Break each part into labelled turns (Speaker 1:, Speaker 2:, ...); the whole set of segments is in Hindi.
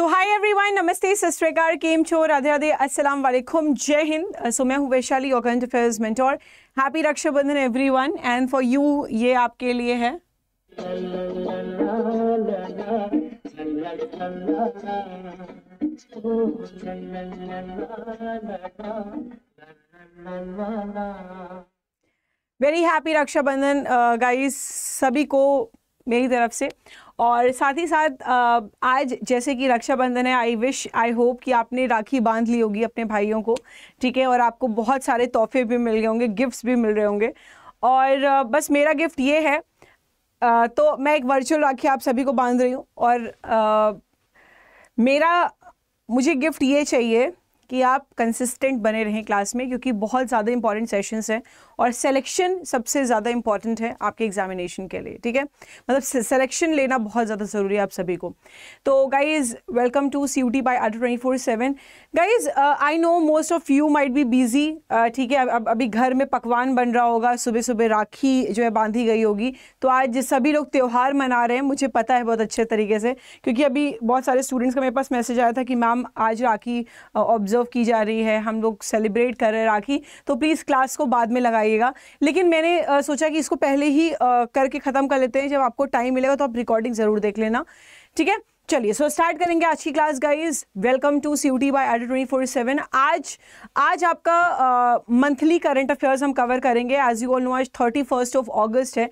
Speaker 1: सो हाय एवरीवन नमस्ते सस्कार केम चो राधे राधे अस्सलाम वालेकुम जय हिंद सो मैं हूँ वैशाली और current affairs mentor happy Rakshabandhan everyone and for you ये आपके लिए है वेरी हैप्पी रक्षाबंधन गाइस सभी को मेरी तरफ से और साथ ही साथ आज जैसे कि रक्षाबंधन है आई विश आई होप कि आपने राखी बांध ली होगी अपने भाइयों को ठीक है और आपको बहुत सारे तोहफे भी मिल गए होंगे गिफ्ट्स भी मिल रहे होंगे और बस मेरा गिफ्ट ये है तो मैं एक वर्चुअल राखी आप सभी को बांध रही हूँ और आ, मेरा मुझे गिफ्ट ये चाहिए कि आप कंसिस्टेंट बने रहें क्लास में क्योंकि बहुत ज़्यादा इंपॉर्टेंट सेशंस हैं और सिलेक्शन सबसे ज़्यादा इंपॉर्टेंट है आपके एग्जामिनेशन के लिए ठीक है मतलब सिलेक्शन लेना बहुत ज़्यादा ज़रूरी है आप सभी को तो guys welcome to C U T by R twenty four seven guys I know most of you might be busy ठीक है अब अभी घर में पकवान बन रहा होगा सुबह सुबह राखी जो है बांधी गई होगी तो आज सभी लोग त्यौहार मना रहे हैं मुझे पता है बहुत अच्छे तरीके से क्योंकि अभी बहुत सारे स्टूडेंट्स का मेरे पास मैसेज आया था कि मैम आज राखी ऑब्जर्व uh, की जा रही है हम लोग सेलिब्रेट कर रहे हैं राखी तो प्लीज़ क्लास को बाद में लगाइए लगाइएगा लेकिन मैंने आ, सोचा कि इसको पहले ही आ, करके ख़त्म कर लेते हैं जब आपको टाइम मिलेगा तो आप रिकॉर्डिंग ज़रूर देख लेना ठीक है चलिए सो स्टार्ट करेंगे आज की class guys welcome to C U T by AD twenty four seven आज आज आपका मंथली करंट अफेयर्स हम कवर करेंगे एज यू ऑल नो आज थर्टी फर्स्ट ऑफ ऑगस्ट है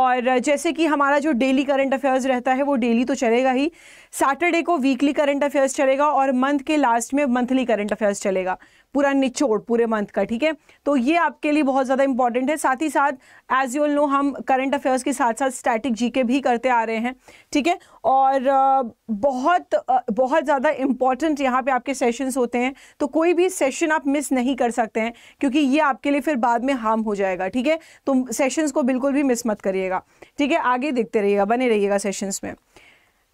Speaker 1: और जैसे कि हमारा जो डेली करंट अफेयर्स रहता है वो डेली तो चलेगा ही सैटरडे को वीकली करंट अफेयर्स चलेगा और मंथ के लास्ट में मंथली करंट अफेयर्स चलेगा पूरा निचोड़ पूरे मंथ का ठीक है तो ये आपके लिए बहुत ज़्यादा इंपॉर्टेंट है साथ ही साथ एज यूल नो हम करंट अफेयर्स के साथ साथ स्टैटिक के भी करते आ रहे हैं ठीक है और बहुत बहुत ज़्यादा इंपॉर्टेंट यहाँ पे आपके सेशंस होते हैं तो कोई भी सेशन आप मिस नहीं कर सकते हैं क्योंकि ये आपके लिए फिर बाद में हार्म हो जाएगा ठीक है तो सेशंस को बिल्कुल भी मिस मत करिएगा ठीक है आगे देखते रहिएगा बने रहिएगा सेशंस में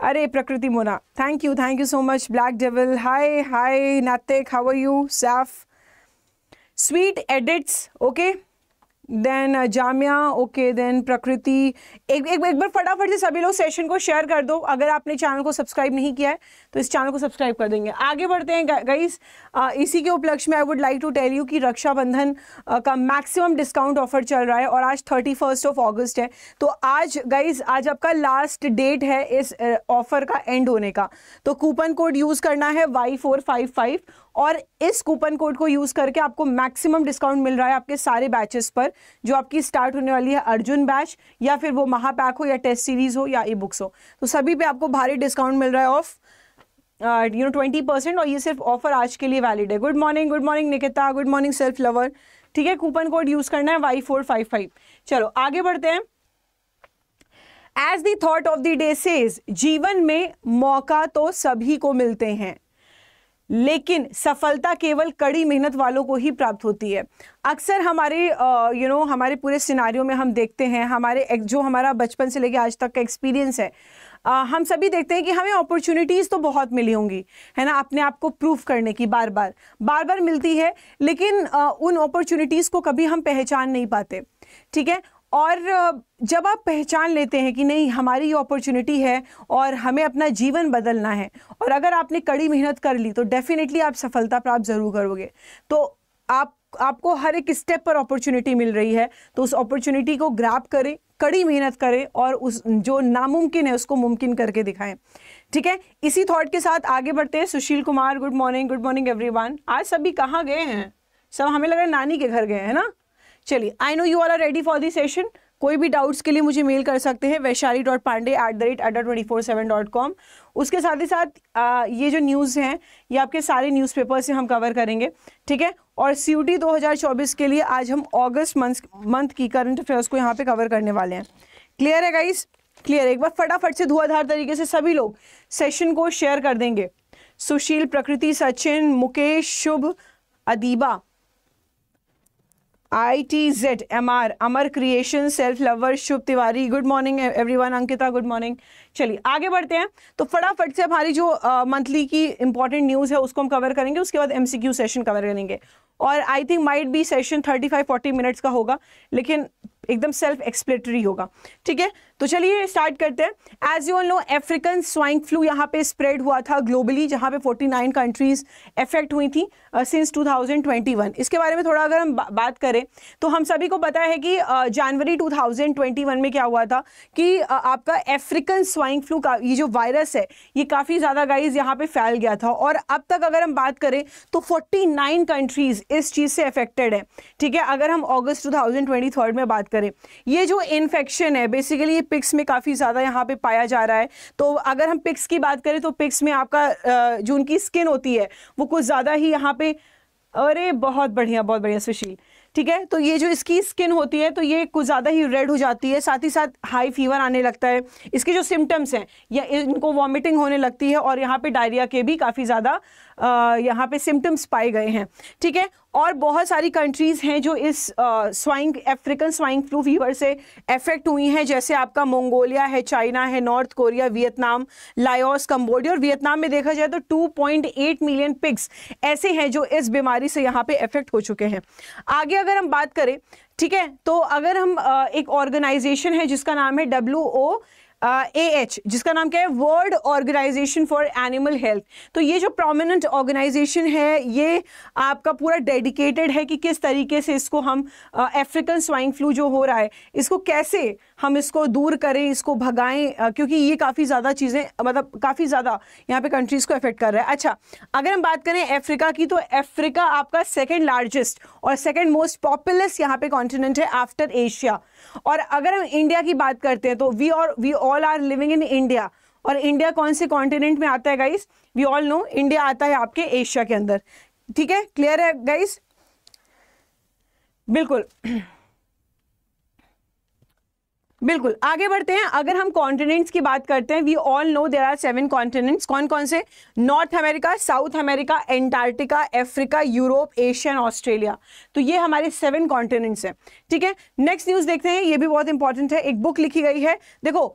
Speaker 1: अरे Prakriti Mona thank you thank you so much Black Devil hi hi नाते how are you Saif Sweet Edits okay then Jamia okay then Prakriti एक एक एक बार फटाफट से सभी लोग सेशन को शेयर कर दो अगर आपने चैनल को सब्सक्राइब नहीं किया है तो इस चैनल को सब्सक्राइब कर देंगे आगे बढ़ते हैं गाइस uh, इसी के उपलक्ष्य में I would like to tell you कि रक्षाबंधन uh, का मैक्सिमम डिस्काउंट ऑफर चल रहा है और आज थर्टी फर्स्ट ऑफ ऑगस्ट है तो आज गाइज आज आपका लास्ट डेट है इस ऑफर uh, का एंड होने का तो कूपन कोड यूज़ करना है वाई फोर फाइव फाइव और इस कूपन कोड को यूज़ करके आपको मैक्सिमम डिस्काउंट मिल रहा है आपके सारे बैचेस पर जो आपकी स्टार्ट होने वाली है अर्जुन बैच या फिर वो महापैक हो या टेस्ट सीरीज़ हो या ई बुक्स हो तो सभी पे आपको भारी डिस्काउंट मिल रहा है off you know twenty percent और ये सिर्फ ऑफर आज के लिए वैलिड है good morning good morning Nikita good morning self lover ठीक है कूपन कोड यूज़ करना है वाई फोर फाइव फाइव चलो आगे बढ़ते हैं as thought of the day says जीवन में मौका तो सभी को मिलते हैं लेकिन सफलता केवल कड़ी मेहनत वालों को ही प्राप्त होती है अक्सर हमारे यू नो हमारे पूरे सिनारियों में हम देखते हैं हमारे जो हमारा बचपन से लेके आज तक का एक्सपीरियंस है आ, हम सभी देखते हैं कि हमें अपॉर्चुनिटीज़ तो बहुत मिली होंगी है ना अपने आप को प्रूफ करने की बार बार बार बार मिलती है लेकिन आ, उन अपॉर्चुनिटीज़ को कभी हम पहचान नहीं पाते ठीक है और जब आप पहचान लेते हैं कि नहीं हमारी ये अपॉर्चुनिटी है और हमें अपना जीवन बदलना है और अगर आपने कड़ी मेहनत कर ली तो डेफिनेटली आप सफलता प्राप्त ज़रूर करोगे तो आप आपको हर एक स्टेप पर अपॉर्चुनिटी मिल रही है तो उस अपॉर्चुनिटी को ग्रैप करें कड़ी मेहनत करें और उस जो नामुमकिन है उसको मुमकिन करके दिखाएं ठीक है इसी थॉट के साथ आगे बढ़ते हैं Sushil Kumar good morning good morning everyone आज सभी कहाँ गए हैं सब हमें लग रहा है नानी के घर गए हैं ना चलिए I know you are are ready for the session कोई भी डाउट्स के लिए मुझे मेल कर सकते हैं Vaishali dot Pandey at the rate Adda twenty four seven dot com उसके साथ ही साथ आ, ये जो न्यूज़ हैं ये आपके सारे न्यूज़पेपर से हम कवर करेंगे ठीक है और सी यू टी दो हज़ार चौबीस के लिए आज हम अगस्त मंथ मंथ की करंट अफेयर्स को यहाँ पे कवर करने वाले हैं क्लियर है गाइस क्लियर एक बार फटाफट से धुआधार तरीके से सभी लोग सेशन को शेयर कर देंगे Sushil Prakriti Sachin Mukesh Shubh Adeeba I T Z M R Amar creation self lover Shubh Tiwari good morning everyone Ankita good morning चलिए आगे बढ़ते हैं तो फटाफट से हमारी जो मंथली uh, की इंपॉर्टेंट न्यूज़ है उसको हम कवर करेंगे उसके बाद एमसीक्यू सेशन कवर करेंगे और I think might be session thirty five forty minutes का होगा लेकिन एकदम सेल्फ एक्सप्लेटरी होगा ठीक है तो चलिए स्टार्ट करते हैं as you all know African swine flu यहाँ पे स्प्रेड हुआ था ग्लोबली जहाँ पे 49 कंट्रीज इफेक्ट हुई थी सिंस uh, 2021 इसके बारे में थोड़ा अगर हम बा बात करें तो हम सभी को पता है कि जनवरी uh, 2021 में क्या हुआ था कि uh, आपका अफ्रीकन स्वाइन फ्लू का ये जो वायरस है ये काफ़ी ज़्यादा गाइज यहाँ पर फैल गया था और अब तक अगर हम बात करें तो फोर्टी कंट्रीज इस चीज़ से अफेक्टेड है ठीक है अगर हम ऑगस्ट टू में बात करें ये जो इन्फेक्शन है बेसिकली ये पिक्स में काफ़ी ज़्यादा यहाँ पे पाया जा रहा है तो अगर हम पिक्स की बात करें तो पिक्स में आपका जो उनकी स्किन होती है वो कुछ ज़्यादा ही यहाँ पे अरे बहुत बढ़िया बहुत बढ़िया सुशील ठीक है तो ये जो इसकी स्किन होती है तो ये कुछ ज़्यादा ही रेड हो जाती है साथ ही साथ हाई फीवर आने लगता है इसके जो सिम्टम्स हैं या इनको वॉमिटिंग होने लगती है और यहाँ पे डायरिया के भी काफ़ी ज़्यादा यहाँ पे सिम्टम्स पाए गए हैं ठीक है और बहुत सारी कंट्रीज़ हैं जो इस swine African swine flu fever से अफेक्ट हुई हैं जैसे आपका मंगोलिया है चाइना है North Korea Vietnam Laos Cambodia और वियतनाम में देखा जाए तो 2.8 मिलियन पिग्स ऐसे हैं जो इस बीमारी से यहाँ पे अफेक्ट हो चुके हैं आगे अगर हम बात करें ठीक है तो अगर हम एक ऑर्गेनाइजेशन है जिसका नाम है डब्ल्यू ए uh, एच जिसका नाम क्या है World Organisation for Animal Health तो ये जो प्रोमिनंट ऑर्गेनाइजेशन है ये आपका पूरा डेडिकेटेड है कि किस तरीके से इसको हम अफ्रीकन स्वाइन फ्लू जो हो रहा है इसको कैसे हम इसको दूर करें इसको भगाएं क्योंकि ये काफ़ी ज़्यादा चीज़ें मतलब काफ़ी ज़्यादा यहाँ पे कंट्रीज़ को अफेक्ट कर रहा है अच्छा अगर हम बात करें अफ्रीका की तो अफ्रीका आपका सेकेंड लार्जेस्ट और सेकेंड मोस्ट पॉपुलस यहाँ पे कॉन्टिनेंट है आफ्टर एशिया और अगर हम इंडिया की बात करते हैं तो वी और we all are living in India और इंडिया कौन से कॉन्टिनेंट में आता है guys we all know India आता है आपके एशिया के अंदर ठीक है क्लियर है गाइस बिल्कुल बिल्कुल आगे बढ़ते हैं अगर हम कॉन्टिनेंट्स की बात करते हैं we all know there are seven continents कौन कौन से North America South America Antarctica Africa Europe Asia and Australia तो ये हमारे सेवन कॉन्टिनेंट्स हैं ठीक है नेक्स्ट न्यूज़ देखते हैं ये भी बहुत इंपॉर्टेंट है एक बुक लिखी गई है देखो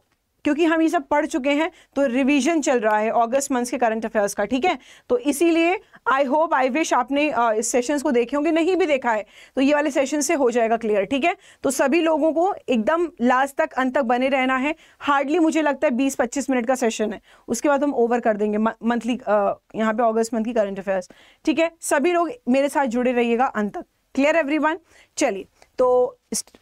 Speaker 1: क्योंकि हम ये सब पढ़ चुके हैं तो रिवीजन चल रहा है अगस्त मंथ के करंट अफेयर्स का ठीक है तो इसीलिए आई होप आई विश आपने इस सेशंस को देखे होंगे नहीं भी देखा है तो ये वाले सेशन से हो जाएगा क्लियर ठीक है तो सभी लोगों को एकदम लास्ट तक अंत तक बने रहना है हार्डली मुझे लगता है बीस पच्चीस मिनट का सेशन है उसके बाद हम ओवर कर देंगे मंथली यहाँ पे अगस्त मंथ की करंट अफेयर्स ठीक है सभी लोग मेरे साथ जुड़े रहिएगा अंत तक क्लियर एवरी चलिए तो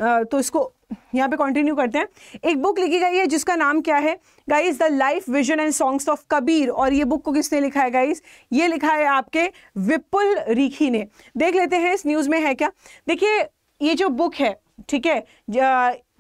Speaker 1: तो इसको यहाँ पे कंटिन्यू करते हैं एक बुक लिखी गई है जिसका नाम क्या है guys the life vision and songs of Kabir और ये बुक को किसने लिखा है गाइस ये लिखा है आपके विपुल रीखी ने देख लेते हैं इस न्यूज़ में है क्या देखिए ये जो बुक है ठीक है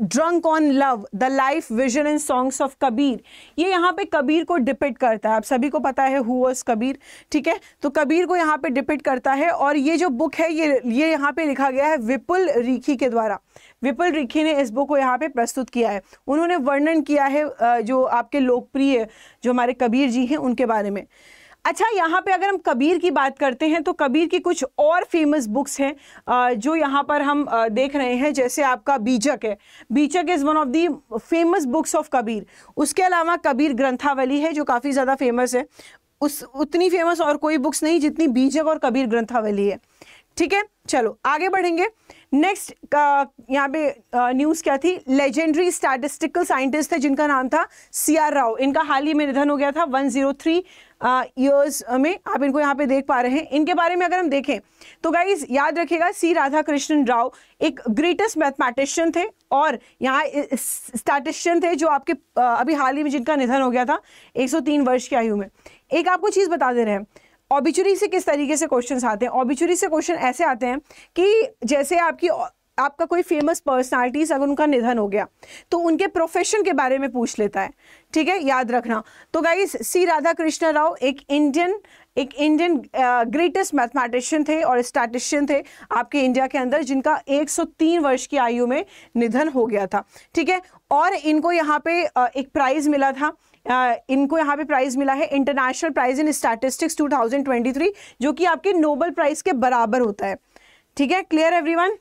Speaker 1: drunk on love the life vision and songs of Kabir ये यहाँ पे कबीर को डिपिट करता है आप सभी को पता है हु वॉज कबीर ठीक है तो कबीर को यहाँ पे डिपिट करता है और ये जो बुक है ये ये यहाँ पे लिखा गया है विपुल रीखी के द्वारा विपुल रिखी ने इस बुक को यहाँ पे प्रस्तुत किया है उन्होंने वर्णन किया है जो आपके लोकप्रिय जो हमारे कबीर जी हैं उनके बारे में अच्छा यहाँ पे अगर हम कबीर की बात करते हैं तो कबीर की कुछ और फेमस बुक्स हैं जो यहाँ पर हम देख रहे हैं जैसे आपका बीजक है Bijak is one of the famous books of Kabir उसके अलावा कबीर ग्रंथावली है जो काफ़ी ज़्यादा फेमस है उस उतनी फेमस और कोई बुक्स नहीं जितनी बीजक और कबीर ग्रंथावली है ठीक है चलो आगे बढ़ेंगे नेक्स्ट uh, यहाँ पे न्यूज़ uh, क्या थी लेजेंडरी स्टैटिस्टिकल साइंटिस्ट थे जिनका नाम था सी आर राव इनका हाल ही में निधन हो गया था 103 ईयर्स uh, में आप इनको यहाँ पे देख पा रहे हैं इनके बारे में अगर हम देखें तो गाइज याद रखिएगा सी राधा कृष्णन राव एक ग्रेटेस्ट मैथमेटिशियन थे और यहाँ स्टैटिस्टियन थे जो आपके अभी हाल ही में जिनका निधन हो गया था एक वर्ष की आयु में एक आपको चीज़ बता दे रहे हैं ऑबिचुरी से किस तरीके से क्वेश्चन आते हैं ऑबिचुरी से क्वेश्चन ऐसे आते हैं कि जैसे आपकी आपका कोई फेमस पर्सनालिटीज अगर उनका निधन हो गया तो उनके प्रोफेशन के बारे में पूछ लेता है ठीक है याद रखना तो गाइज सी राधा कृष्ण राव एक इंडियन एक इंडियन ग्रेटेस्ट मैथमेटिशियन थे और स्टैटिशियन थे आपके इंडिया के अंदर जिनका 103 वर्ष की आयु में निधन हो गया था ठीक है और इनको यहाँ पे uh, एक प्राइज़ मिला था इनको यहाँ पे प्राइज मिला है इंटरनेशनल प्राइज इन स्टैटिस्टिक्स 2023 जो कि आपके नोबल प्राइज के बराबर होता है ठीक है क्लियर एवरीवन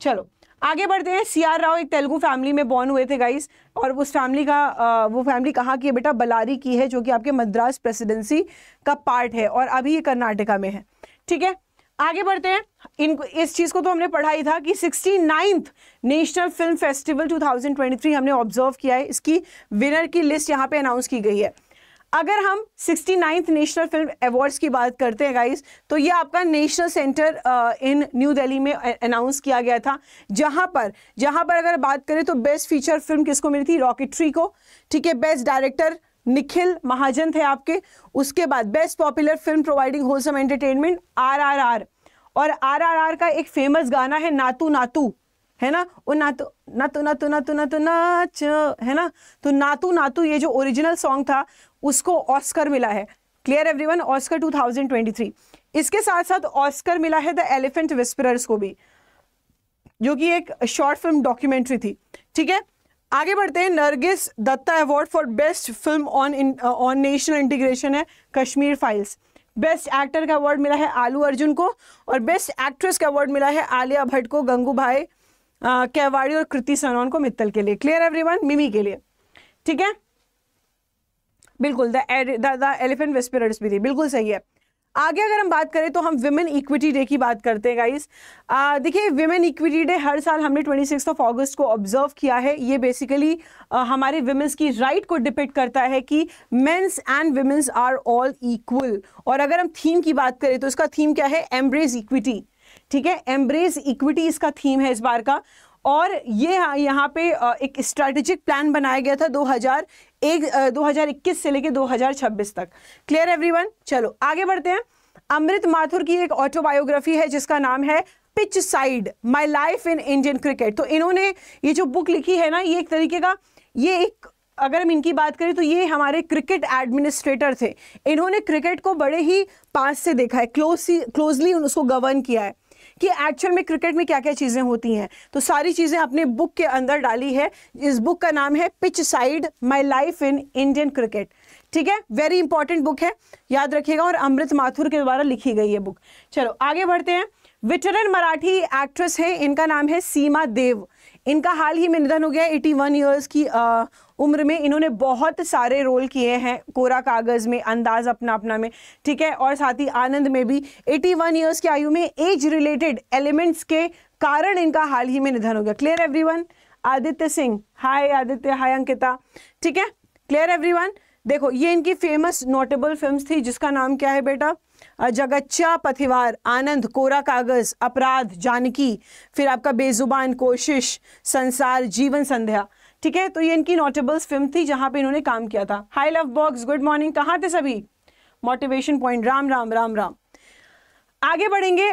Speaker 1: चलो आगे बढ़ते हैं सी राव एक तेलुगु फैमिली में बॉर्न हुए थे गाइस और उस फैमिली का वो फैमिली कहाँ की है बेटा बलारी की है जो कि आपके मद्रास प्रेसिडेंसी का पार्ट है और अभी ये कर्नाटका में है ठीक है आगे बढ़ते हैं इन इस चीज़ को तो हमने पढ़ा ही था कि sixty ninth national film festival 2023 हमने ऑब्जर्व किया है इसकी विनर की लिस्ट यहाँ पे अनाउंस की गई है अगर हम sixty ninth national film awards की बात करते हैं गाइस तो ये आपका national centre in New Delhi में अनाउंस किया गया था जहाँ पर जहाँ पर अगर बात करें तो बेस्ट फीचर फिल्म किसको मिली थी रॉकेट्री को ठीक है बेस्ट डायरेक्टर निखिल महाजन थे आपके उसके बाद best popular film providing wholesome entertainment RRR और आरआरआर का एक फेमस गाना है नातू नातू है ना वो नातू नातू नातू नातू नातू नाच है ना तो नातू नातू ये जो ओरिजिनल सॉन्ग था उसको ऑस्कर मिला है clear everyone Oscar three इसके साथ साथ ऑस्कर मिला है द एलिफेंट विस्परर्स को भी जो कि एक शॉर्ट फिल्म डॉक्यूमेंट्री थी ठीक है आगे बढ़ते हैं Nargis Dutt award for best film on on national integration है कश्मीर फाइल्स बेस्ट एक्टर का अवार्ड मिला है आलू अर्जुन को और बेस्ट एक्ट्रेस का अवार्ड मिला है आलिया भट्ट को गंगू भाई uh, कैवाड़ी और कृति सनौन को मित्तल के लिए क्लियर एवरीवन मिमी के लिए ठीक है बिल्कुल द एलिफेंट वेस्पिर भी थी बिल्कुल सही है आगे अगर हम बात करें तो हम विमेन इक्विटी डे की बात करते हैं गाइस देखिए विमेन इक्विटी डे हर साल हमने ट्वेंटी ऑफ अगस्त को ऑब्जर्व किया है ये बेसिकली हमारे विमेंस की राइट को डिपेंड करता है कि men's and women's are all equal और अगर हम थीम की बात करें तो इसका थीम क्या है एम्ब्रेज इक्विटी ठीक है एम्ब्रेज इक्विटी इसका थीम है इस बार का और ये यहाँ पे एक स्ट्रैटेजिक प्लान बनाया गया था 2000 एक 2021 से लेकर 2026 तक क्लियर एवरीवन चलो आगे बढ़ते हैं अमृत माथुर की एक ऑटोबायोग्राफी है जिसका नाम है pitch side my life in Indian cricket तो इन्होंने ये जो बुक लिखी है ना ये एक तरीके का ये एक अगर हम इनकी बात करें तो ये हमारे क्रिकेट एडमिनिस्ट्रेटर थे इन्होंने क्रिकेट को बड़े ही पास से देखा है क्लोज क्लोजली उसको गवर्न किया है कि एक्चुअल में क्रिकेट में क्या क्या चीज़ें होती हैं तो सारी चीज़ें अपने बुक के अंदर डाली है इस बुक का नाम है pitch side my life in Indian cricket ठीक है वेरी इंपॉर्टेंट बुक है याद रखिएगा और अमृत माथुर के द्वारा लिखी गई है बुक चलो आगे बढ़ते हैं विटरन मराठी एक्ट्रेस है इनका नाम है सीमा देव इनका हाल ही में निधन हो गया एटी वन ईयर्स की आ, उम्र में इन्होंने बहुत सारे रोल किए हैं कोरा कागज़ में अंदाज अपना अपना में ठीक है और साथ ही आनंद में भी 81 इयर्स की आयु में एज रिलेटेड एलिमेंट्स के कारण इनका हाल ही में निधन हो गया clear everyone Aditya Singh hi Aditya hi Ankita ठीक है क्लियर एवरीवन देखो ये इनकी फेमस नोटेबल फिल्म थी जिसका नाम क्या है बेटा जगच्चा पथिवार आनंद कोरा कागज अपराध जानकी फिर आपका बेजुबान कोशिश संसार जीवन संध्या ठीक है तो ये इनकी नोटेबल्स फिल्म थी जहां पे इन्होंने काम किया था hi love box good morning कहाँ थे सभी मोटिवेशन पॉइंट राम राम राम राम आगे बढ़ेंगे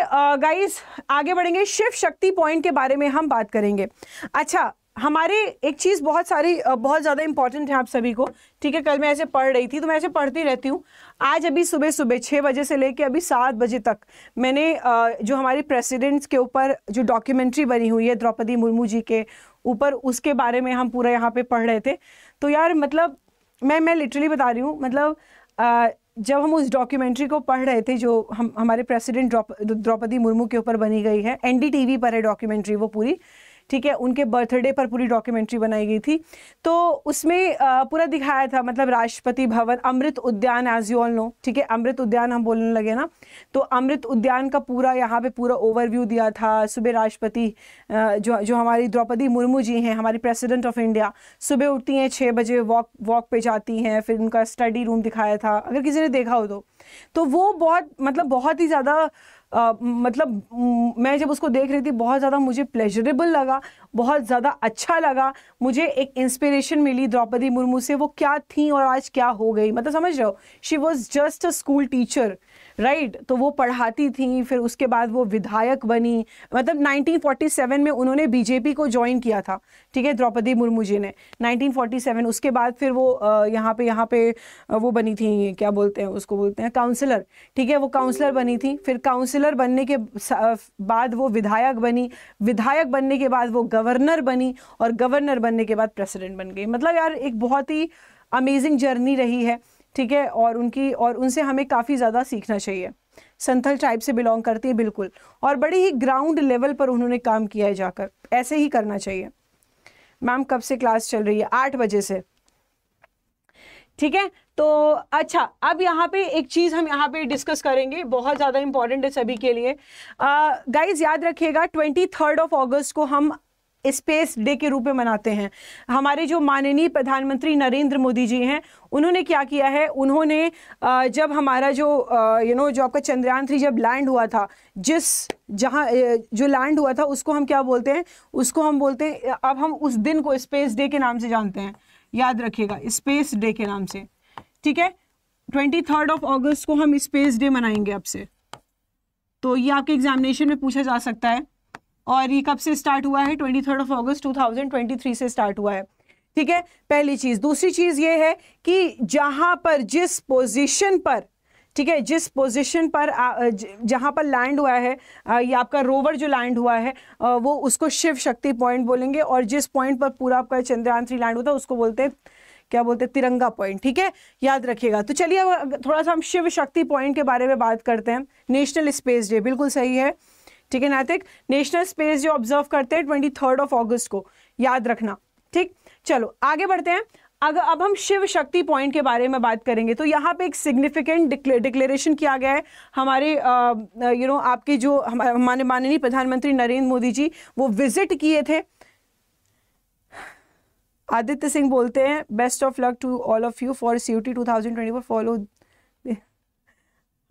Speaker 1: गाइस आगे बढ़ेंगे शिव शक्ति पॉइंट के बारे में हम बात करेंगे अच्छा हमारे एक चीज़ बहुत सारी बहुत ज़्यादा इंपॉर्टेंट है आप सभी को ठीक है कल मैं ऐसे पढ़ रही थी तो मैं ऐसे पढ़ती रहती हूँ आज अभी सुबह सुबह छः बजे से लेकर अभी सात बजे तक मैंने जो हमारे प्रेसिडेंट्स के ऊपर जो डॉक्यूमेंट्री बनी हुई है द्रौपदी मुर्मू जी के ऊपर उसके बारे में हम पूरा यहाँ पे पढ़ रहे थे तो यार मतलब मैं मैं लिटरली बता रही हूँ मतलब आ, जब हम उस डॉक्यूमेंट्री को पढ़ रहे थे जो हम हमारे प्रेसिडेंट द्रौपदी मुर्मू के ऊपर बनी गई है एनडीटीवी पर है डॉक्यूमेंट्री वो पूरी ठीक है उनके बर्थडे पर पूरी डॉक्यूमेंट्री बनाई गई थी तो उसमें पूरा दिखाया था मतलब राष्ट्रपति भवन अमृत उद्यान एज यू ऑल नो ठीक है अमृत उद्यान हम बोलने लगे ना तो अमृत उद्यान का पूरा यहाँ पे पूरा ओवरव्यू दिया था सुबह राष्ट्रपति जो जो हमारी द्रौपदी मुर्मू जी हैं हमारी प्रेसिडेंट ऑफ इंडिया सुबह उठती हैं छः बजे वॉक वॉक पे जाती हैं फिर उनका स्टडी रूम दिखाया था अगर किसी ने देखा हो तो तो वो बहुत मतलब बहुत ही ज़्यादा आ, मतलब मैं जब उसको देख रही थी बहुत ज़्यादा मुझे प्लेजरेबल लगा बहुत ज़्यादा अच्छा लगा मुझे एक इंस्पिरेशन मिली द्रौपदी मुर्मू से वो क्या थी और आज क्या हो गई मतलब समझ रहे हो she was just a school teacher right तो वो पढ़ाती थी फिर उसके बाद वो विधायक बनी मतलब 1947 में उन्होंने बीजेपी को ज्वाइन किया था ठीक है द्रौपदी मुर्मू जी ने 1947 उसके बाद फिर वो यहाँ पे यहाँ पे वो बनी थी क्या बोलते हैं उसको बोलते हैं काउंसलर ठीक है वो काउंसलर बनी थी फिर काउंसलर बनने के बाद वो विधायक बनी विधायक बनने के बाद वो गवर्नर बनी और गवर्नर बनने के बाद प्रेसिडेंट बन गई मतलब यार एक बहुत ही अमेजिंग जर्नी रही है ठीक है और उनकी और उनसे हमें काफ़ी ज़्यादा सीखना चाहिए संथल ट्राइब से बिलोंग करती है बिल्कुल और बड़े ही ग्राउंड लेवल पर उन्होंने काम किया है जाकर ऐसे ही करना चाहिए मैम कब से क्लास चल रही है आठ बजे से ठीक है तो अच्छा अब यहाँ पे एक चीज़ हम यहाँ पे डिस्कस करेंगे बहुत ज़्यादा इंपॉर्टेंट है सभी के लिए गाइज याद रखिएगा ट्वेंटी थर्ड ऑफ अगस्त को हम स्पेस डे के रूप में मनाते हैं हमारे जो माननीय प्रधानमंत्री नरेंद्र मोदी जी हैं उन्होंने क्या किया है उन्होंने जब हमारा जो यू नो जो आपका चंद्रयान थ्री जब लैंड हुआ था जिस जहां जो लैंड हुआ था उसको हम क्या बोलते हैं उसको हम बोलते हैं अब हम उस दिन को स्पेस डे के नाम से जानते हैं याद रखिएगा स्पेस डे के नाम से ठीक है ट्वेंटी थर्ड ऑफ ऑगस्ट को हम स्पेस डे मनाएंगे आपसे तो ये आपके एग्जामिनेशन में पूछा जा सकता है और ये कब से स्टार्ट हुआ है twenty third of August three से स्टार्ट हुआ है ठीक है पहली चीज़ दूसरी चीज़ ये है कि जहाँ पर जिस पोजीशन पर ठीक है जिस पोजीशन पर जहाँ पर लैंड हुआ है या आपका रोवर जो लैंड हुआ है वो उसको शिव शक्ति पॉइंट बोलेंगे और जिस पॉइंट पर पूरा आपका चंद्रयान थ्री लैंड होता है उसको बोलते हैं क्या बोलते हैं तिरंगा पॉइंट ठीक है याद रखिएगा तो चलिए थोड़ा सा हम शिव शक्ति पॉइंट के बारे में बात करते हैं नेशनल स्पेस डे बिल्कुल सही है ठीक है नातिक नेशनल स्पेस जो ऑब्जर्व करते हैं ट्वेंटी थर्ड ऑफ ऑगस्ट को याद रखना ठीक चलो आगे बढ़ते हैं अगर अब हम शिव शक्ति पॉइंट के बारे में बात करेंगे तो यहाँ पे एक सिग्निफिकेंट डिक्लेरेशन किया गया है हमारे यू नो आपके जो हमारे माननीय प्रधानमंत्री नरेंद्र मोदी जी वो विजिट किए थे आदित्य सिंह बोलते हैं best of luck to all of you for C U T two thousand twenty four follow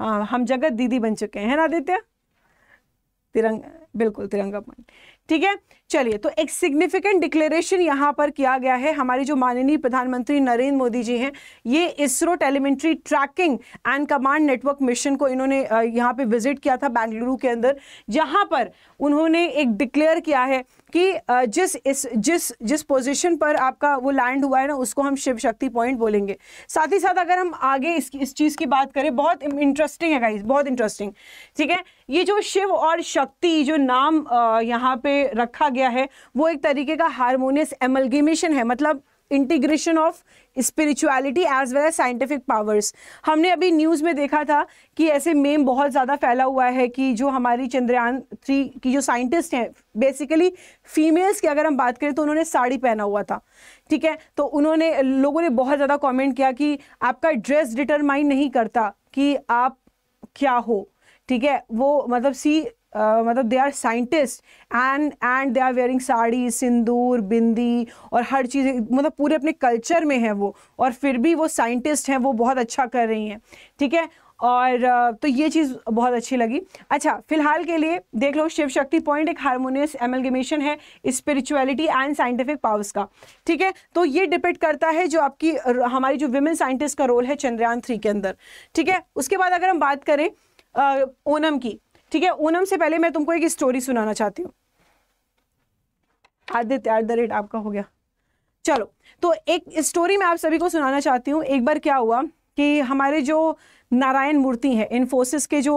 Speaker 1: हाँ हम जगत दीदी बन चुके हैं ना आदित्य tirang बिल्कुल तिरंगा पॉइंट ठीक है चलिए तो एक सिग्निफिकेंट डिक्लेरेशन यहाँ पर किया गया है हमारे जो माननीय प्रधानमंत्री नरेंद्र मोदी जी हैं ये ISRO telemetry tracking and command network mission को इन्होंने यहाँ पे विजिट किया था बेंगलुरु के अंदर जहाँ पर उन्होंने एक डिक्लेयर किया है कि जिस इस जिस जिस पोजिशन पर आपका वो लैंड हुआ है ना उसको हम शिव शक्ति पॉइंट बोलेंगे साथ ही साथ अगर हम आगे इस इस चीज़ की बात करें बहुत इंटरेस्टिंग है गाइज बहुत इंटरेस्टिंग ठीक है ये जो शिव और शक्ति जो नाम यहाँ पे रखा गया है वो एक तरीके का हारमोनियस एमलगेमेशन है मतलब integration of spirituality as well as scientific powers हमने अभी न्यूज़ में देखा था कि ऐसे मेम बहुत ज़्यादा फैला हुआ है कि जो हमारी चंद्रयान थ्री की जो साइंटिस्ट हैं बेसिकली फीमेल्स की अगर हम बात करें तो उन्होंने साड़ी पहना हुआ था ठीक है तो उन्होंने लोगों ने बहुत ज़्यादा कॉमेंट किया कि आपका ड्रेस डिटरमाइन नहीं करता कि आप क्या हो ठीक है वो मतलब सी Uh, मतलब they are scientist and and they are wearing sari sindoor bindi और हर चीज़ मतलब पूरे अपने कल्चर में है वो और फिर भी वो साइंटिस्ट हैं वो बहुत अच्छा कर रही हैं ठीक है और uh, तो ये चीज़ बहुत अच्छी लगी अच्छा फिलहाल के लिए देख लो शिव शक्ति पॉइंट एक हारमोनियस एमलगेमेशन है स्पिरिचुअलिटी एंड साइंटिफिक पावर्स का ठीक है तो ये डिपेंड करता है जो आपकी हमारी जो विमेन साइंटिस्ट का रोल है चंद्रयान थ्री के अंदर ठीक है उसके बाद अगर हम बात करें uh, ओनम की ठीक है ओनम से पहले मैं तुमको एक स्टोरी सुनाना चाहती हूँ आदित्य एट द रेट आपका हो गया चलो तो एक स्टोरी मैं आप सभी को सुनाना चाहती हूँ एक बार क्या हुआ कि हमारे जो नारायण मूर्ति हैं इन्फोसिस के जो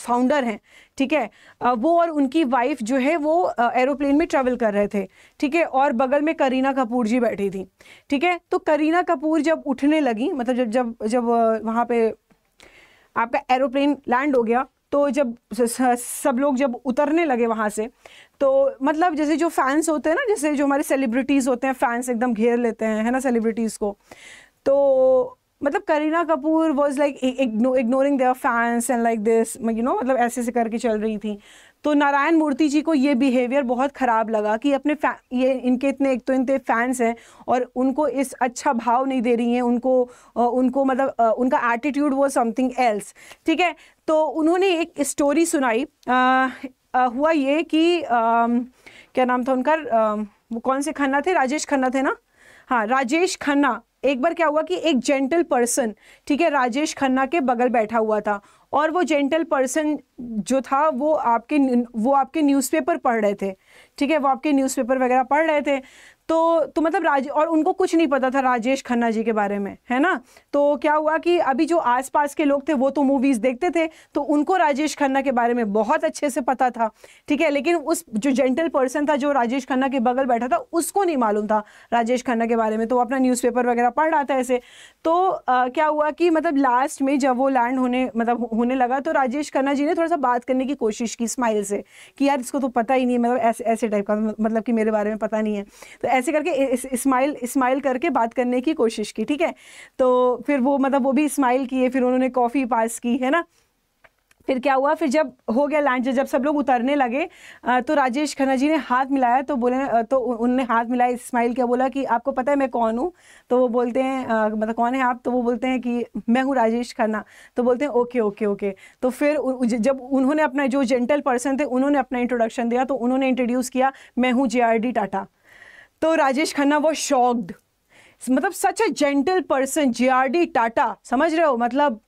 Speaker 1: फाउंडर हैं ठीक है आ, वो और उनकी वाइफ जो है वो एरोप्लेन में ट्रैवल कर रहे थे ठीक है और बगल में करीना कपूर जी बैठी थी ठीक है तो करीना कपूर जब उठने लगी मतलब जब जब जब वहाँ पे आपका एरोप्लेन लैंड हो गया तो जब सब लोग जब उतरने लगे वहाँ से तो मतलब जैसे जो फैंस होते हैं ना जैसे जो हमारे सेलिब्रिटीज़ होते हैं फैंस एकदम घेर लेते हैं है ना सेलिब्रिटीज़ को तो मतलब Kareena Kapoor was like ignoring their fans and like this you know मतलब ऐसे ऐसे करके चल रही थी तो नारायण मूर्ति जी को ये बिहेवियर बहुत ख़राब लगा कि अपने ये इनके इतने एक तो इनके फैंस हैं और उनको इस अच्छा भाव नहीं दे रही हैं उनको उनको मतलब उनका एटीट्यूड वो समथिंग एल्स ठीक है तो उन्होंने एक स्टोरी सुनाई आ, आ, हुआ ये कि आ, क्या नाम था उनका आ, वो कौन से खन्ना थे राजेश खन्ना थे ना हाँ राजेश खन्ना एक बार क्या हुआ कि एक जेंटल पर्सन ठीक है राजेश खन्ना के बगल बैठा हुआ था और वो जेंटल पर्सन जो था वो आपके वो आपके न्यूज़पेपर पढ़ रहे थे ठीक है वो आपके न्यूज़पेपर वगैरह पढ़ रहे थे तो तो मतलब राज और उनको कुछ नहीं पता था राजेश खन्ना जी के बारे में है ना तो क्या हुआ कि अभी जो आसपास के लोग थे वो तो मूवीज़ देखते थे तो उनको राजेश खन्ना के बारे में बहुत अच्छे से पता था ठीक है लेकिन उस जो जेंटल पर्सन था जो राजेश खन्ना के बगल बैठा था उसको नहीं मालूम था राजेश खन्ना के बारे में तो वो अपना न्यूज़पेपर वगैरह पढ़ रहा था ऐसे तो आ, क्या हुआ कि मतलब लास्ट में जब वो लैंड होने मतलब होने लगा तो राजेश खन्ना जी ने थोड़ा सा बात करने की कोशिश की स्माइल से कि यार इसको तो पता ही नहीं है मतलब ऐसे ऐसे टाइप का मतलब कि मेरे बारे में पता नहीं है तो ऐसे करके इस्माइल स्माइल करके बात करने की कोशिश की ठीक है तो फिर वो मतलब वो भी इस्माइल किए फिर उन्होंने कॉफ़ी पास की है ना फिर क्या हुआ फिर जब हो गया लैंड जब सब लोग उतरने लगे तो राजेश खन्ना जी ने हाथ मिलाया तो बोले तो उनने हाथ मिलाया इस्माइल क्या बोला कि आपको पता है मैं कौन हूँ तो वो बोलते हैं मतलब कौन है आप तो वो बोलते हैं कि मैं हूँ राजेश खन्ना तो बोलते हैं ओके ओके ओके तो फिर जब उन्होंने अपना जो जेंटल पर्सन थे उन्होंने अपना इंट्रोडक्शन दिया तो उन्होंने इंट्रोड्यूस किया मैं हूँ जे टाटा तो राजेश खन्ना वो शॉक्ड मतलब such a gentle person J R D Tata समझ रहे हो मतलब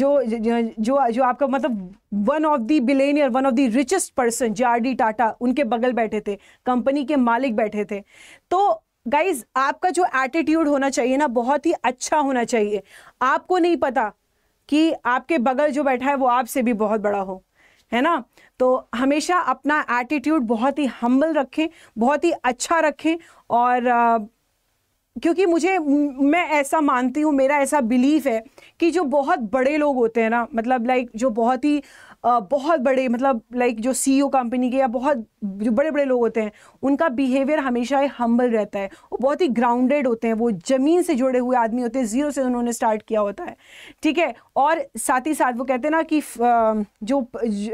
Speaker 1: जो जो जो आपका मतलब one of the billionaire one of the richest person J R D Tata उनके बगल बैठे थे कंपनी के मालिक बैठे थे तो गाइज आपका जो एटीट्यूड होना चाहिए ना बहुत ही अच्छा होना चाहिए आपको नहीं पता कि आपके बगल जो बैठा है वो आपसे भी बहुत बड़ा हो है ना तो हमेशा अपना एटीट्यूड बहुत ही हम्बल रखें बहुत ही अच्छा रखें और आ, क्योंकि मुझे मैं ऐसा मानती हूँ मेरा ऐसा बिलीफ है कि जो बहुत बड़े लोग होते हैं ना मतलब लाइक जो बहुत ही बहुत बड़े मतलब लाइक जो सी कंपनी e के या बहुत जो बड़े बड़े लोग होते हैं उनका बिहेवियर हमेशा ही हम्बल रहता है वो बहुत ही ग्राउंडेड होते हैं वो ज़मीन से जुड़े हुए आदमी होते हैं ज़ीरो से उन्होंने स्टार्ट किया होता है ठीक है और साथ ही साथ वो कहते हैं ना कि जो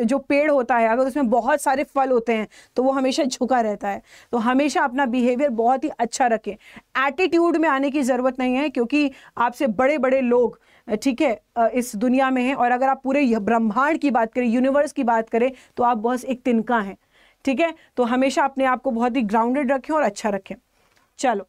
Speaker 1: जो पेड़ होता है अगर उसमें बहुत सारे फल होते हैं तो वो हमेशा झुका रहता है तो हमेशा अपना बिहेवियर बहुत ही अच्छा रखें एटीट्यूड में आने की ज़रूरत नहीं है क्योंकि आपसे बड़े बड़े लोग ठीक है इस दुनिया में है और अगर आप पूरे ब्रह्मांड की बात करें यूनिवर्स की बात करें तो आप बस एक तिनका हैं ठीक है तो हमेशा अपने आप को बहुत ही ग्राउंडेड रखें और अच्छा रखें चलो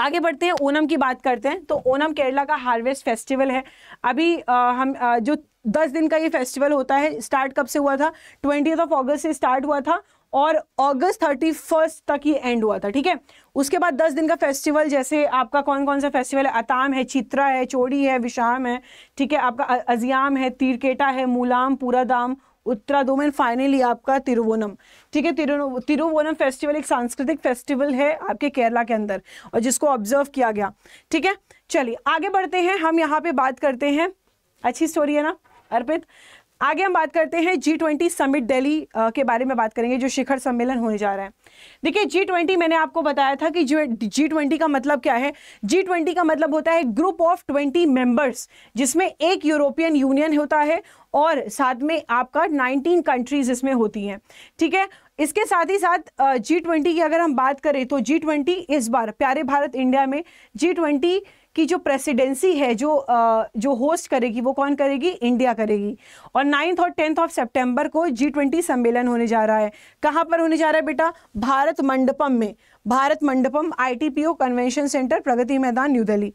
Speaker 1: आगे बढ़ते हैं ओनम की बात करते हैं तो ओनम केरला का हार्वेस्ट फेस्टिवल है अभी आ, हम आ, जो दस दिन का ये फेस्टिवल होता है स्टार्ट कब से हुआ था ट्वेंटी ऑफ अगस्त से स्टार्ट हुआ था और अगस्त थर्टी फर्स्ट तक ही एंड हुआ था ठीक है उसके बाद दस दिन का फेस्टिवल जैसे आपका कौन कौन सा फेस्टिवल है अताम है चित्रा है चोड़ी है विशाम है ठीक है आपका अजियाम है तीरकेटा है मूलाम पूरा दाम उत्तरादोम एंड फाइनली आपका तिरुवोनम ठीक है तिरुवोनम फेस्टिवल एक सांस्कृतिक फेस्टिवल है आपके केरला के अंदर और जिसको ऑब्जर्व किया गया ठीक है चलिए आगे बढ़ते हैं हम यहाँ पे बात करते हैं अच्छी स्टोरी है ना अर्पित आगे हम बात करते हैं जी ट्वेंटी समिट दिल्ली के बारे में बात करेंगे जो शिखर सम्मेलन होने जा रहा है देखिए जी ट्वेंटी मैंने आपको बताया था कि जी ट्वेंटी का मतलब क्या है जी ट्वेंटी का मतलब होता है ग्रुप ऑफ ट्वेंटी मेंबर्स जिसमें एक यूरोपियन यूनियन होता है और साथ में आपका नाइनटीन कंट्रीज इसमें होती हैं ठीक है इसके साथ ही साथ जी ट्वेंटी की अगर हम बात करें तो जी ट्वेंटी इस बार प्यारे भारत इंडिया में जी ट्वेंटी कि जो प्रेसिडेंसी है जो आ, जो होस्ट करेगी वो कौन करेगी इंडिया करेगी और नाइन्थ और टेंथ ऑफ सेप्टेम्बर को जी ट्वेंटी सम्मेलन होने जा रहा है कहाँ पर होने जा रहा है बेटा भारत मंडपम में Bharat Mandapam ITPO convention centre Pragati Maidan New Delhi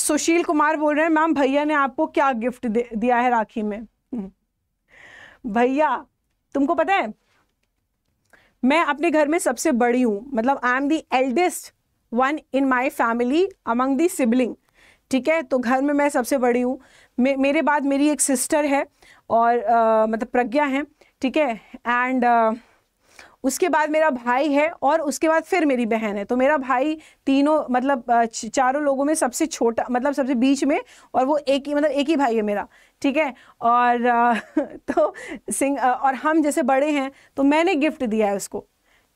Speaker 1: सुशील कुमार बोल रहे हैं मैम भैया ने आपको क्या गिफ्ट दिया है राखी में हम्म। भैया तुमको पता है मैं अपने घर में सबसे बड़ी हूँ मतलब I am the eldest one in my family among the sibling ठीक है तो घर में मैं सबसे बड़ी हूँ मे, मेरे बाद मेरी एक सिस्टर है और uh, मतलब प्रज्ञा है ठीक है एंड उसके बाद मेरा भाई है और उसके बाद फिर मेरी बहन है तो मेरा भाई तीनों मतलब चारों लोगों में सबसे छोटा मतलब सबसे बीच में और वो एक ही मतलब एक ही भाई है मेरा ठीक है और तो सिंह और हम जैसे बड़े हैं तो मैंने गिफ्ट दिया है उसको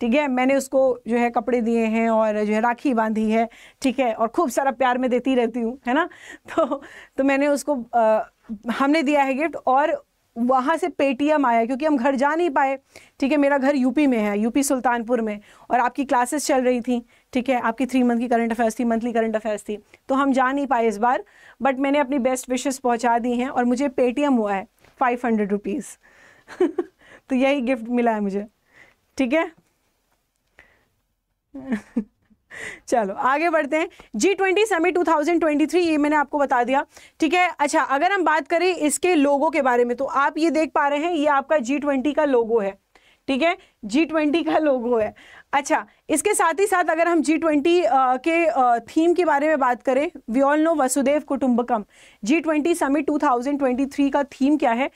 Speaker 1: ठीक है मैंने उसको जो है कपड़े दिए हैं और जो है राखी बांधी है ठीक है और खूब सारा प्यार में देती रहती हूँ है ना तो तो मैंने उसको आ, हमने दिया है गिफ्ट और वहाँ से पेटीएम आया क्योंकि हम घर जा नहीं पाए ठीक है मेरा घर यूपी में है यूपी सुल्तानपुर में और आपकी क्लासेस चल रही थी ठीक है आपकी थ्री मंथ की करंट अफेयर्स थी मंथली करंट अफेयर्स थी तो हम जा नहीं पाए इस बार बट मैंने अपनी बेस्ट विशेस पहुँचा दी हैं और मुझे पेटीएम हुआ है फाइव हंड्रेड रुपीज़ तो यही गिफ्ट मिला है मुझे ठीक है चलो आगे बढ़ते हैं G twenty summit two thousand twenty three ये मैंने आपको बता दिया ठीक है अच्छा अगर हम बात करें इसके लोगों के बारे में तो आप ये देख पा रहे हैं ये आपका जी ट्वेंटी का लोगो है ठीक है जी ट्वेंटी का लोगो है अच्छा इसके साथ ही साथ अगर हम जी ट्वेंटी के थीम के बारे में बात करें we all know Vasudhaiva Kutumbakam G twenty summit two thousand twenty three का थीम क्या है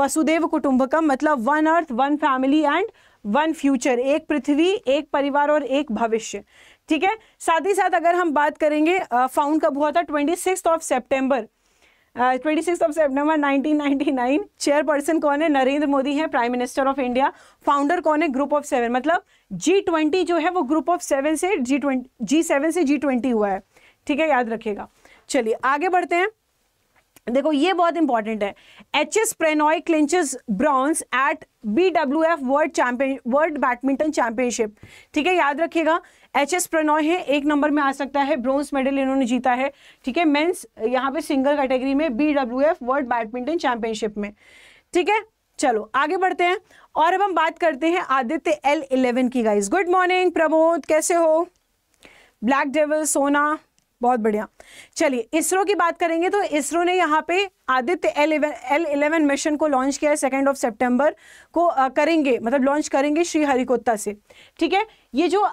Speaker 1: वसुदेव कुटुंबकम मतलब one earth one family and one future एक पृथ्वी एक परिवार और एक भविष्य ठीक है साथ ही साथ अगर हम बात करेंगे फाउंड कब हुआ था twenty six of September twenty six of September nine chairperson कौन है नरेंद्र मोदी है prime minister of India founder कौन है ग्रुप ऑफ सेवन मतलब जी ट्वेंटी जो है वो ग्रुप ऑफ सेवन से जी ट्वेंटी जी सेवन से जी ट्वेंटी हुआ है ठीक है याद रखिएगा चलिए आगे बढ़ते हैं देखो ये बहुत इंपॉर्टेंट है H S Prannoy clinches bronze at B W F world champion world badminton championship ठीक है याद रखिएगा एच एस प्रणॉय है एक नंबर में आ सकता है ब्रॉन्ज मेडल इन्होंने जीता है ठीक है मेन्स यहाँ पे सिंगल कैटेगरी में B W F world badminton championship में ठीक है चलो आगे बढ़ते हैं और अब हम बात करते हैं आदित्य एल इलेवन की गाइज गुड मॉर्निंग प्रमोद कैसे हो ब्लैक डेवल सोना बहुत बढ़िया चलिए इसरो की बात करेंगे तो इसरो ने यहाँ पे आदित्य एल इलेवन मिशन को लॉन्च किया है सेकेंड ऑफ सेप्टेम्बर को करेंगे मतलब लॉन्च करेंगे हरिकोत्ता से ठीक है ये जो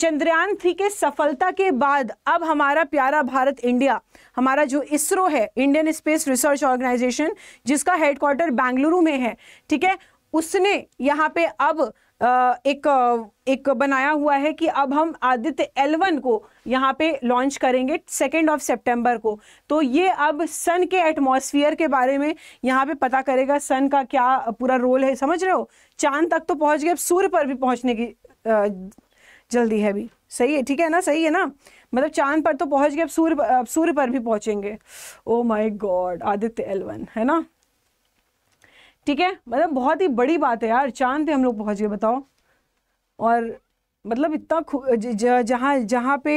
Speaker 1: चंद्रयान थ्री के सफलता के बाद अब हमारा प्यारा भारत इंडिया हमारा जो इसरो है इंडियन स्पेस रिसर्च ऑर्गेनाइजेशन जिसका हेडक्वार्टर बेंगलुरु में है ठीक है उसने यहाँ पे अब एक एक बनाया हुआ है कि अब हम आदित्य एलवन को यहाँ पे लॉन्च करेंगे सेकेंड ऑफ सितंबर को तो ये अब सन के एटमॉस्फेयर के बारे में यहाँ पे पता करेगा सन का क्या पूरा रोल है समझ रहे हो चांद तक तो पहुँच गए अब सूर्य पर भी पहुँचने की जल्दी है अभी सही है ठीक है ना सही है ना मतलब चांद पर तो पहुँच गए अब सूर्य सूर्य पर भी पहुँचेंगे oh oh my god Aditya L one है ना ठीक है मतलब बहुत ही बड़ी बात है यार चांद पे हम लोग पहुँच गए बताओ और मतलब इतना जहाँ जहाँ पे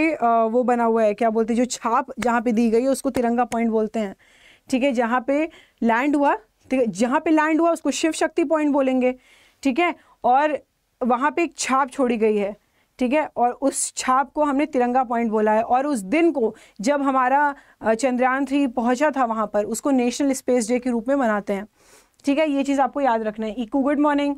Speaker 1: वो बना हुआ है क्या बोलते हैं जो छाप जहाँ पे दी गई है उसको तिरंगा पॉइंट बोलते हैं ठीक है जहाँ पे लैंड हुआ ठीक है जहाँ पे लैंड हुआ उसको शिव शक्ति पॉइंट बोलेंगे ठीक है और वहाँ पे एक छाप छोड़ी गई है ठीक है और उस छाप को हमने तिरंगा पॉइंट बोला है और उस दिन को जब हमारा चंद्रयान थ्री पहुँचा था वहाँ पर उसको नेशनल स्पेस डे के रूप में मनाते हैं ठीक है ये चीज़ आपको याद रखना है इकू गुड मॉर्निंग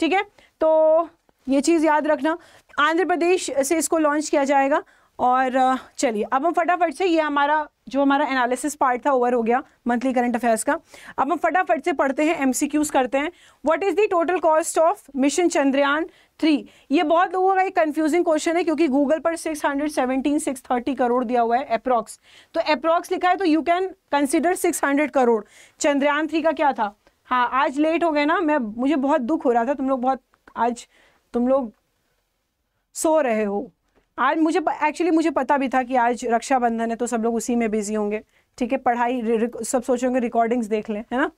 Speaker 1: ठीक है तो ये चीज़ याद रखना आंध्र प्रदेश से इसको लॉन्च किया जाएगा और चलिए अब हम फटाफट से ये हमारा जो हमारा एनालिसिस पार्ट था ओवर हो गया मंथली करंट अफेयर्स का अब हम फटाफट से पढ़ते हैं एमसीक्यूज करते हैं what is the total cost of mission Chandrayaan three ये बहुत लोगों का एक कंफ्यूजिंग क्वेश्चन है क्योंकि गूगल पर 617 630 करोड़ दिया हुआ है अप्रॉक्स तो अप्रॉक्स लिखा है तो you can consider hundred crore Chandrayaan three का क्या था हाँ आज लेट हो गए ना मैं मुझे बहुत दुख हो रहा था तुम लोग बहुत आज तुम लोग सो रहे हो आज मुझे एक्चुअली मुझे पता भी था कि आज रक्षाबंधन है तो सब लोग उसी में बिजी होंगे ठीक है पढ़ाई सब सोचेंगे रिकॉर्डिंग्स देख लें है ना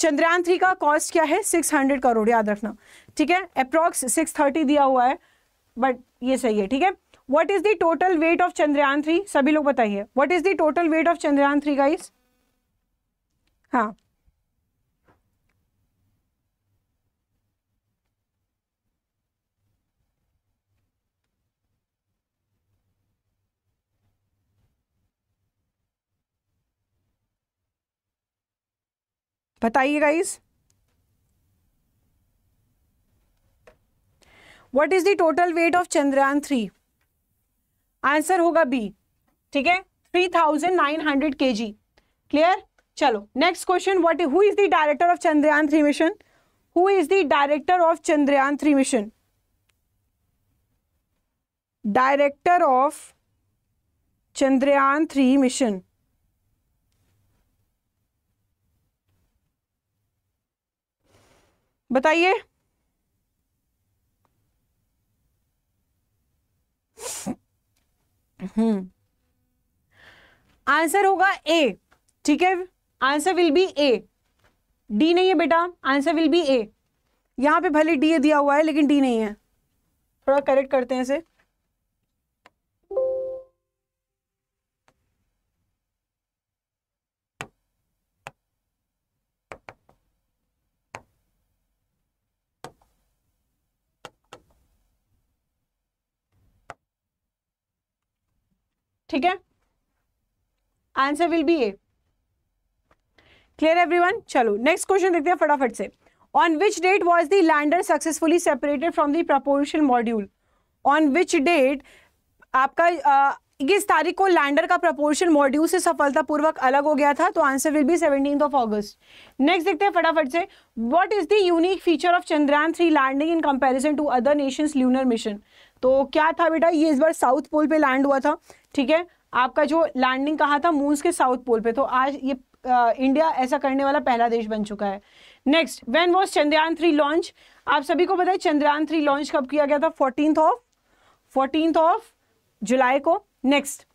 Speaker 1: चंद्रयान थ्री का कॉस्ट क्या है सिक्स हंड्रेड करोड़ याद रखना ठीक है अप्रॉक्स सिक्स थर्टी दिया हुआ है बट ये सही है ठीक है what is the total weight of Chandrayaan three सभी लोग बताइए what is the total weight of Chandrayaan three guys हाँ बताइए guys what is the total weight of Chandrayaan three answer होगा बी ठीक है three thousand nine hundred K G clear चलो next question what who is the director of Chandrayaan three mission who is the director of Chandrayaan three mission director of Chandrayaan three mission बताइए हम्म आंसर होगा ए ठीक है answer will be A D नहीं है बेटा आंसर विल बी ए यहां पे भले डी दिया हुआ है लेकिन डी नहीं है थोड़ा करेक्ट करते हैं इसे ठीक है answer will be A clear everyone चलो नेक्स्ट क्वेश्चन देखते हैं फटाफट से on which date was the lander successfully separated from the propulsion module on which date आपका इक्कीस तारीख को लैंडर का प्रपोर्शन मॉड्यूल से सफलतापूर्वक अलग हो गया था तो answer will be seventeen of August next देखते हैं फटाफट से what is the unique feature of Chandrayaan three landing in comparison to other nation lunar mission तो क्या था बेटा ये इस बार साउथ पोल पे लैंड हुआ था ठीक है आपका जो लैंडिंग कहा था मून्स के साउथ पोल पे तो आज ये आ, इंडिया ऐसा करने वाला पहला देश बन चुका है next when was Chandrayaan three launch आप सभी को पता है चंद्रयान थ्री लॉन्च कब किया गया था fourteen of fourteen of July को next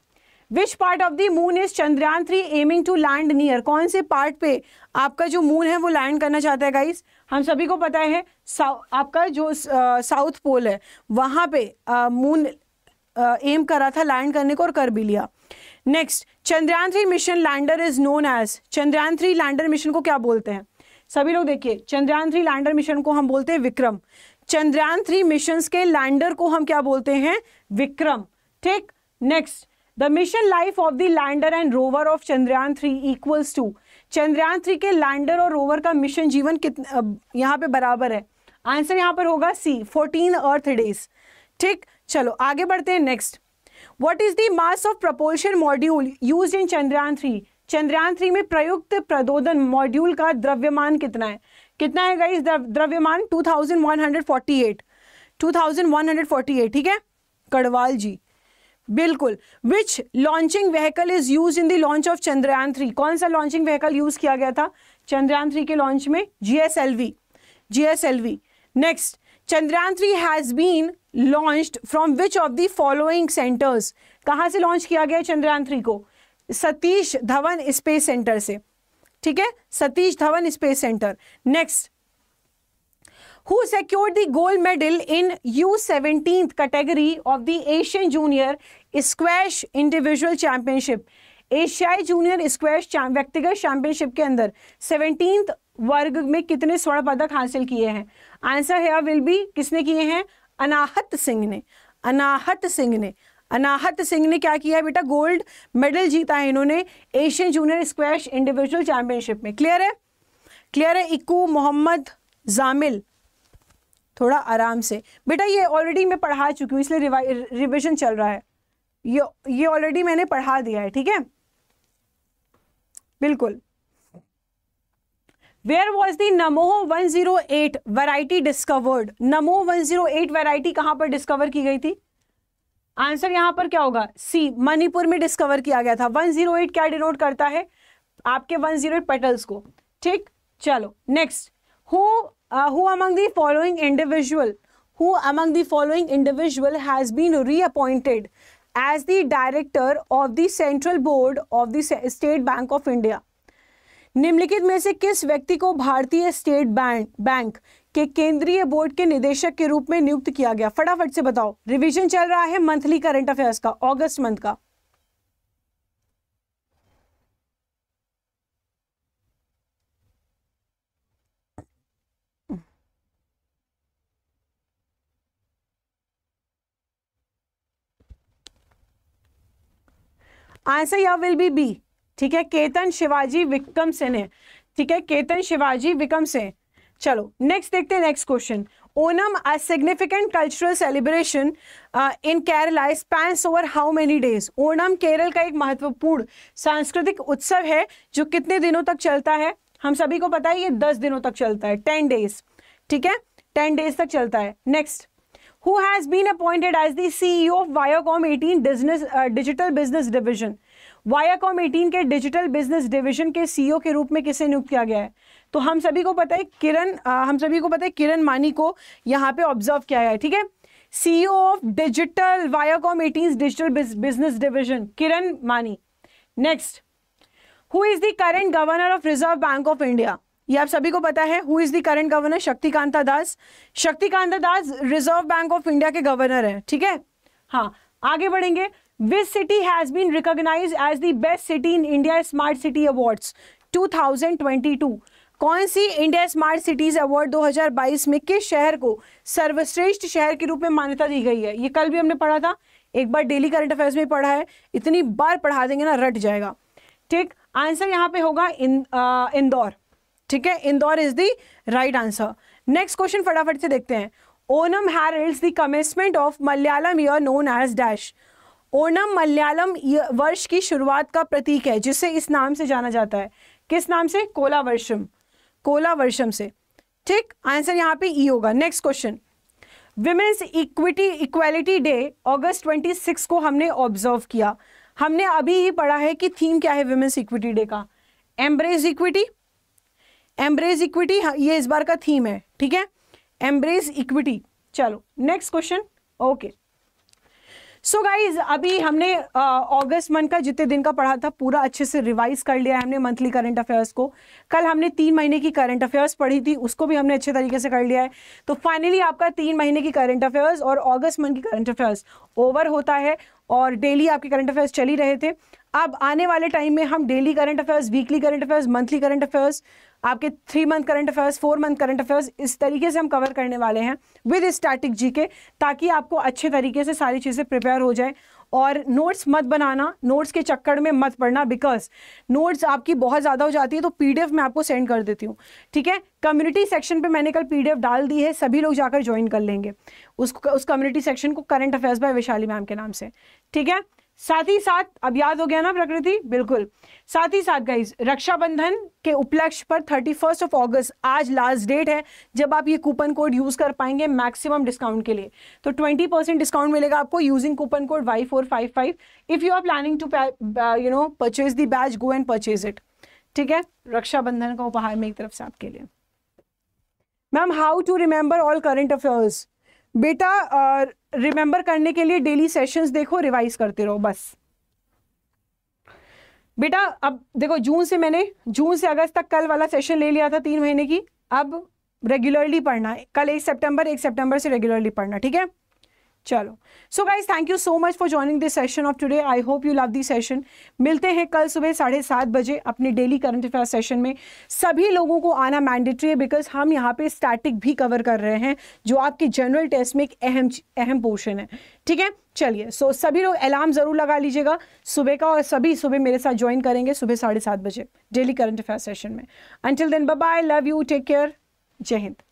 Speaker 1: which part of the moon is Chandrayaan three aiming to land near कौन से पार्ट पे आपका जो मून है वो लैंड करना चाहता है गाइस हम सभी को पता है आपका जो साउथ पोल है वहाँ पे मून एम करा था लैंड करने को और कर भी लिया next Chandrayaan three mission lander is known as Chandrayaan three lander mission को क्या बोलते हैं सभी लोग देखिए चंद्रयान थ्री लैंडर मिशन को हम बोलते हैं विक्रम चंद्रयान थ्री मिशन के लैंडर को हम क्या बोलते हैं विक्रम ठीक next the mission life of the lander and rover of Chandrayaan three equals to Chandrayaan three के लैंडर और रोवर का मिशन जीवन कितना यहाँ पे बराबर है आंसर यहाँ पर होगा सी फोर्टीन अर्थ डेज ठीक चलो आगे बढ़ते हैं next what is the mass of propulsion module use in Chandrayaan three Chandrayaan three में प्रयुक्त प्रदोधन मॉड्यूल का द्रव्यमान कितना है कितना है गाइस द्रव्यमान 2148 2148 ठीक है कड़वाल जी बिल्कुल which launching vehicle is use in the launch of Chandrayaan three कौन सा लॉन्चिंग व्हीकल यूज किया गया था चंद्रयान थ्री के लॉन्च में GSLV GSLV next Chandrayaan three has been launched from which of the following centres कहाँ से लॉन्च किया गया चंद्रयान थ्री को सतीश धवन स्पेस सेंटर से ठीक है Satish Dhawan space centre next who secured the gold medal in U17 category of the Asian Junior squash individual championship एशियाई जूनियर स्क्वैश व्यक्तिगत चैंपियनशिप के अंदर सेवनटीन वर्ग में कितने स्वर्ण पदक हासिल किए हैं आंसर है विल बी किसने किए हैं अनाहत सिंह ने अनाहत सिंह ने अनाहत सिंह ने क्या किया बेटा गोल्ड मेडल जीता है इन्होंने Asian junior squash individual championship में क्लियर है क्लियर है इकू मोहम्मद जामिल थोड़ा आराम से बेटा ये ऑलरेडी मैं पढ़ा चुकी हूँ इसलिए रिविजन चल रहा है ये ये ऑलरेडी मैंने पढ़ा दिया है ठीक है बिल्कुल where was the Namo 108 zero eight variety discovered Namo one zero eight variety कहां पर डिस्कवर की गई थी आंसर यहां पर क्या होगा सी मणिपुर में डिस्कवर किया गया था 108 क्या डिनोट करता है आपके 108 पेटल्स को ठीक चलो next who who among the following individual who among the following individual has been reappointed as the director of the central board of the State Bank of India निम्नलिखित में से किस व्यक्ति को भारतीय स्टेट बैंक बैंक के केंद्रीय बोर्ड के निदेशक के रूप में नियुक्त किया गया फटाफट से बताओ रिवीजन चल रहा है मंथली करंट अफेयर्स का अगस्त मंथ का आंसर यहाँ विल बी बी ठीक है केतन शिवाजी विक्रम सिन्ह ठीक है केतन शिवाजी विक्रम सिंह चलो नेक्स्ट देखते हैं next question Onam a significant cultural celebration in Kerala spans over how many days Onam Kerala का एक महत्वपूर्ण सांस्कृतिक उत्सव है जो कितने दिनों तक चलता है हम सभी को पता है ये दस दिनों तक चलता है टेन डेज ठीक है टेन डेज तक चलता है next who has been appointed as the CEO of Viacom 18 business, uh, Digital Business Division. Viacom 18 के डिजिटल बिजनेस डिवीजन के सीईओ e के रूप में किसे नियुक्त किया गया है तो हम सभी को पता है किरण हम सभी को पता है किरण मानी को यहाँ पे ऑब्जर्व किया गया है ठीक है CEO of digital Viacom eighteen digital business division Kiran Mani next who is the current governor of reserve bank of India ये आप सभी को पता है who is the current governor Shaktikanta Das Shaktikanta Das reserve bank of India के गवर्नर है ठीक है हाँ आगे बढ़ेंगे which city has been recognise as the best city in India smart city award 2022 कौन सी इंडिया स्मार्ट सिटीज अवार्ड 2022 में किस शहर को सर्वश्रेष्ठ शहर के रूप में मान्यता दी गई है ये कल भी हमने पढ़ा था एक बार डेली करंट अफेयर्स में पढ़ा है इतनी बार पढ़ा देंगे ना रट जाएगा ठीक आंसर यहाँ पे होगा इंदौर ठीक है Indore is the right answer next question फटाफट से देखते हैं Onam heralds the of Malayalam Malayalam known as dash Onam Malayalam वर्ष की शुरुआत का प्रतीक है जिसे इस नाम से जाना जाता है किस नाम से कोला वर्षम कोला वर्षम से ठीक आंसर यहाँ पे ई e होगा next question women's equity equality day अगस्त 26 को हमने ऑब्जर्व किया हमने अभी ही पढ़ा है कि थीम क्या है विमेंस इक्विटी डे का एम्बरेज इक्विटी एम्ब्रेज इक्विटी हाँ, ये इस बार का थीम है ठीक है एम्ब्रेज इक्विटी चलो next question okay so guys अभी हमने अगस्त मंथ का जितने दिन का पढ़ा था पूरा अच्छे से रिवाइज कर लिया है हमने मंथली करंट अफेयर्स को कल हमने तीन महीने की करंट अफेयर्स पढ़ी थी उसको भी हमने अच्छे तरीके से कर लिया है तो फाइनली आपका तीन महीने की करंट अफेयर्स और अगस्त मंथ की करंट अफेयर्स ओवर होता है और डेली आपके करंट अफेयर्स चल ही रहे थे अब आने वाले टाइम में हम daily current affairs weekly current affairs monthly current affairs आपके three month current affairs four month current affairs इस तरीके से हम कवर करने वाले हैं विद स्टैटिक जी के ताकि आपको अच्छे तरीके से सारी चीज़ें प्रिपेयर हो जाए और नोट्स मत बनाना नोट्स के चक्कर में मत पढ़ना बिकॉज नोट्स आपकी बहुत ज़्यादा हो जाती है तो पी मैं आपको सेंड कर देती हूँ ठीक है कम्युनिटी सेक्शन पे मैंने कल पी डाल दी है सभी लोग जाकर ज्वाइन कर लेंगे उसको उस कम्युनिटी सेक्शन को current affairs by Vaishali ma'am के नाम से ठीक है साथ ही साथ अब याद हो गया ना प्रकृति बिल्कुल साथ ही साथ गाइज रक्षाबंधन के उपलक्ष्य पर थर्टी फर्स्ट ऑफ ऑगस्ट आज लास्ट डेट है जब आप ये कूपन कोड यूज कर पाएंगे मैक्सिमम डिस्काउंट के लिए तो ट्वेंटी परसेंट डिस्काउंट मिलेगा आपको using coupon code Y four five five if you are planning to you know purchase the batch go and purchase it ठीक है रक्षाबंधन का उपहार में एक तरफ से आपके लिए ma'am how to remember all current affairs बेटा रिमेंबर करने के लिए डेली सेशंस देखो रिवाइज करते रहो बस बेटा अब देखो जून से मैंने जून से अगस्त तक कल वाला सेशन ले लिया था तीन महीने की अब रेगुलरली पढ़ना है कल एक सितंबर एक सितंबर से रेगुलरली पढ़ना ठीक है चलो so guys thank you so much for joining this session of today I hope you love this session मिलते हैं कल सुबह साढ़े सात बजे अपने डेली करंट अफेयर सेशन में सभी लोगों को आना मैंडेटरी है बिकॉज हम यहाँ पे स्टैटिक भी कवर कर रहे हैं जो आपके जनरल टेस्ट में एक अहम अहम पोर्शन है ठीक है चलिए सो so, सभी लोग अलार्म ज़रूर लगा लीजिएगा सुबह का और सभी सुबह मेरे साथ ज्वाइन करेंगे सुबह साढ़े सात बजे डेली करंट अफेयर सेशन में until then bye love you take care जय हिंद